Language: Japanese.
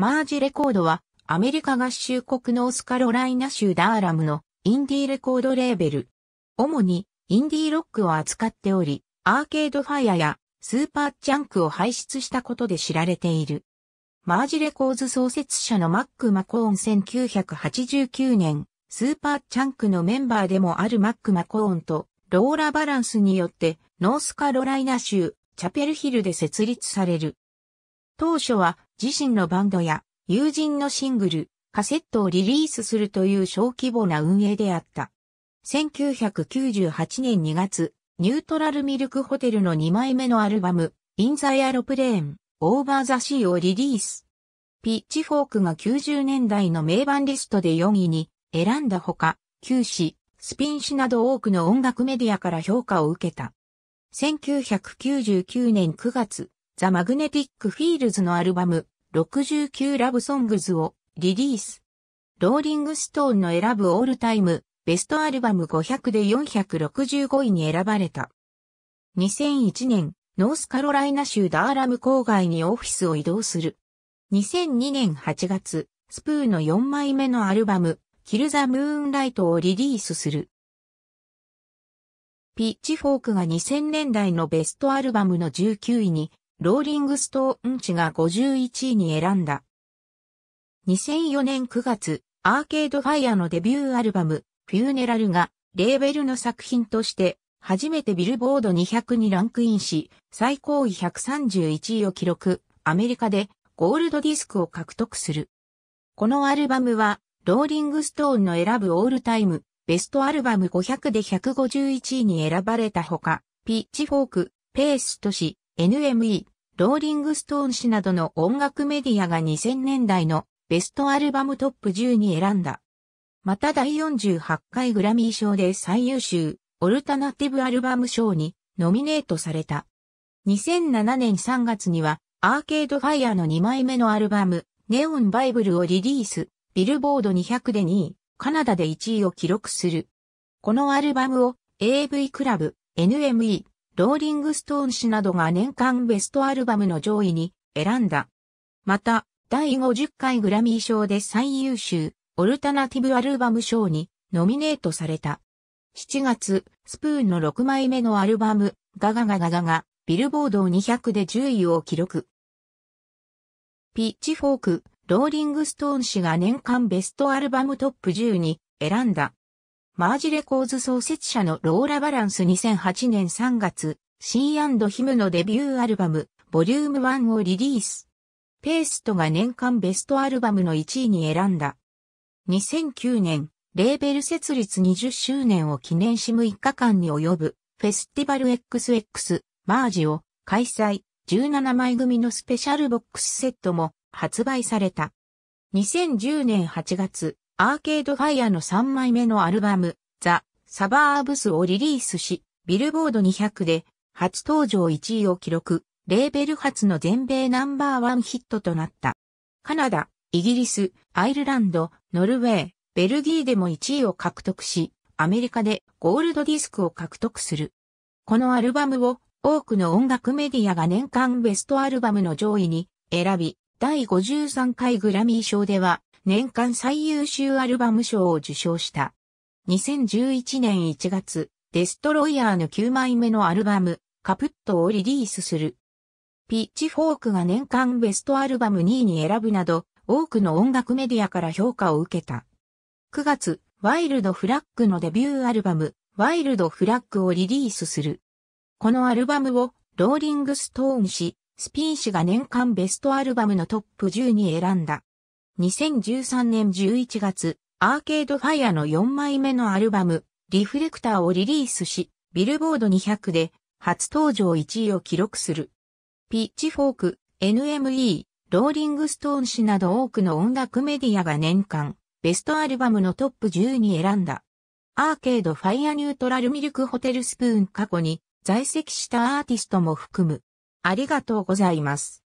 マージレコードはアメリカ合衆国ノースカロライナ州ダーラムのインディーレコードレーベル。主にインディーロックを扱っており、アーケードファイアやスーパーチャンクを輩出したことで知られている。マージレコーズ創設者のマック・マコーン1989年、スーパーチャンクのメンバーでもあるマック・マコーンとローラ・バランスによってノースカロライナ州チャペルヒルで設立される。当初は自身のバンドや友人のシングル、カセットをリリースするという小規模な運営であった。1998年2月、ニュートラルミルクホテルの2枚目のアルバム、インザヤアロプレーン、オーバーザシーをリリース。ピッチフォークが90年代の名盤リストで4位に選んだほか、旧誌、スピン誌など多くの音楽メディアから評価を受けた。1999年9月、ザ・マグネティック・フィールズのアルバム、69ラブソングズをリリース。ローリングストーンの選ぶオールタイムベストアルバム500で465位に選ばれた。2001年、ノースカロライナ州ダーラム郊外にオフィスを移動する。2002年8月、スプーの4枚目のアルバム、キル・ザ・ムーンライトをリリースする。ピッチフォークが2000年代のベストアルバムの19位にローリングストーンチが51位に選んだ。2004年9月、アーケードファイアのデビューアルバム、フューネラルが、レーベルの作品として、初めてビルボード200にランクインし、最高位131位を記録、アメリカでゴールドディスクを獲得する。このアルバムは、ローリングストーンの選ぶオールタイム、ベストアルバム500で151位に選ばれたほか、ピッチフォーク、ペースとし、NME、ローリングストーン誌などの音楽メディアが2000年代のベストアルバムトップ10に選んだ。また第48回グラミー賞で最優秀、オルタナティブアルバム賞にノミネートされた。2007年3月には、アーケードファイアの2枚目のアルバム、ネオンバイブルをリリース、ビルボード200で2位、カナダで1位を記録する。このアルバムを AV クラブ、NME、ローリングストーン誌などが年間ベストアルバムの上位に選んだ。また、第50回グラミー賞で最優秀、オルタナティブアルバム賞にノミネートされた。7月、スプーンの6枚目のアルバム、ガガガガガが、ビルボード200で10位を記録。ピッチフォーク、ローリングストーン氏が年間ベストアルバムトップ10に選んだ。マージレコーズ創設者のローラ・バランス2008年3月、シーヒムのデビューアルバム、ボリューム1をリリース。ペーストが年間ベストアルバムの1位に選んだ。2009年、レーベル設立20周年を記念し6日間に及ぶ、フェスティバル XX マージを開催、17枚組のスペシャルボックスセットも発売された。2010年8月、アーケードファイアの3枚目のアルバム、ザ・サバーブスをリリースし、ビルボード200で初登場1位を記録、レーベル初の全米ナンバーワンヒットとなった。カナダ、イギリス、アイルランド、ノルウェー、ベルギーでも1位を獲得し、アメリカでゴールドディスクを獲得する。このアルバムを多くの音楽メディアが年間ベストアルバムの上位に選び、第53回グラミー賞では年間最優秀アルバム賞を受賞した。2011年1月、デストロイヤーの9枚目のアルバム、カプットをリリースする。ピッチフォークが年間ベストアルバム2位に選ぶなど、多くの音楽メディアから評価を受けた。9月、ワイルドフラッグのデビューアルバム、ワイルドフラッグをリリースする。このアルバムを、ローリングストーン氏、スピン氏が年間ベストアルバムのトップ10に選んだ。2013年11月、アーケードファイアの4枚目のアルバム、リフレクターをリリースし、ビルボード200で初登場1位を記録する。ピッチフォーク、NME、ローリングストーン誌など多くの音楽メディアが年間、ベストアルバムのトップ10に選んだ。アーケードファイアニュートラルミルクホテルスプーン過去に在籍したアーティストも含む。ありがとうございます。